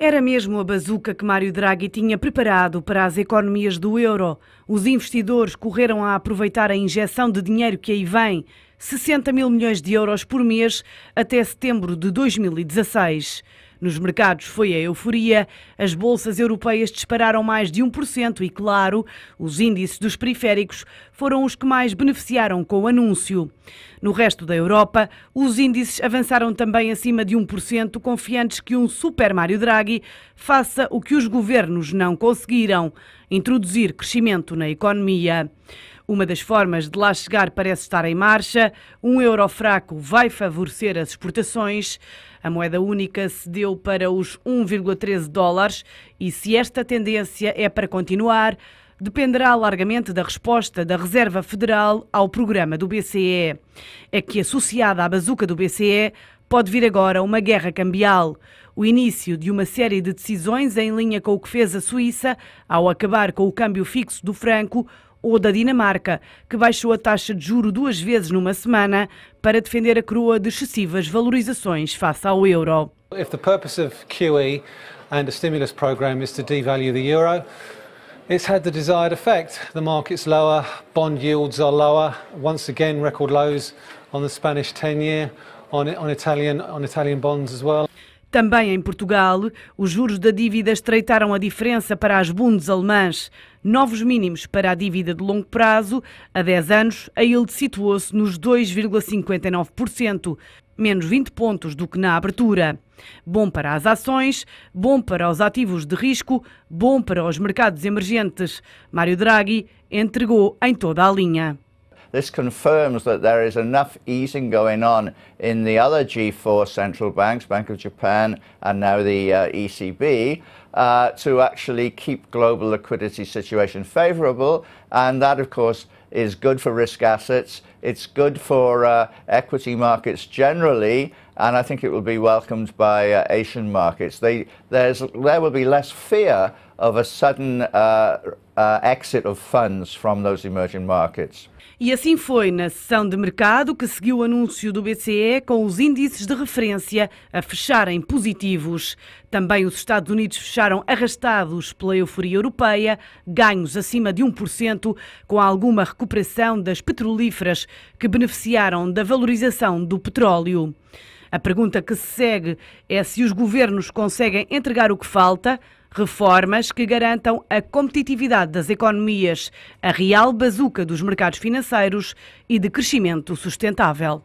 Era mesmo a bazuca que Mário Draghi tinha preparado para as economias do euro. Os investidores correram a aproveitar a injeção de dinheiro que aí vem, 60 mil milhões de euros por mês até setembro de 2016. Nos mercados foi a euforia, as bolsas europeias dispararam mais de 1% e, claro, os índices dos periféricos foram os que mais beneficiaram com o anúncio. No resto da Europa, os índices avançaram também acima de 1%, confiantes que um Super Mario Draghi faça o que os governos não conseguiram: introduzir crescimento na economia. Uma das formas de lá chegar parece estar em marcha. Um euro fraco vai favorecer as exportações. A moeda única cedeu para os 1,13 dólares e se esta tendência é para continuar, dependerá largamente da resposta da Reserva Federal ao programa do BCE. É que, associada à bazuca do BCE, pode vir agora uma guerra cambial. O início de uma série de decisões em linha com o que fez a Suíça ao acabar com o câmbio fixo do franco ou da Dinamarca, que baixou a taxa de juro duas vezes numa semana para defender a coroa de excessivas valorizações face ao euro. If the purpose of QE and the stimulus program is to devalue the euro, It's had the desired effect. The market's lower, bond yields are lower. Once again, record lows on the Spanish 10-year, on, on, Italian, on Italian bonds as well. Também em Portugal, os juros da dívida estreitaram a diferença para as bundes alemãs novos mínimos para a dívida de longo prazo. A 10 anos, a yield situou-se nos 2,59%, menos 20 pontos do que na abertura. Bom para as ações, bom para os ativos de risco, bom para os mercados emergentes. Mário Draghi entregou em toda a linha. This confirms that there is enough easing going on in the other G4 central banks, Bank of Japan and now the uh, ECB, uh, to actually keep global liquidity situation favorable. And that, of course, is good for risk assets. It's good for uh, equity markets generally, and I think it will be welcomed by uh, Asian markets. They, there will be less fear of a sudden uh, uh, exit of funds from those emerging markets. E assim foi na sessão de mercado que seguiu o anúncio do BCE com os índices de referência a fecharem positivos. Também os Estados Unidos fecharam arrastados pela euforia europeia, ganhos acima de 1%, com alguma recuperação recuperação das petrolíferas que beneficiaram da valorização do petróleo. A pergunta que se segue é se os governos conseguem entregar o que falta, reformas que garantam a competitividade das economias, a real bazuca dos mercados financeiros e de crescimento sustentável.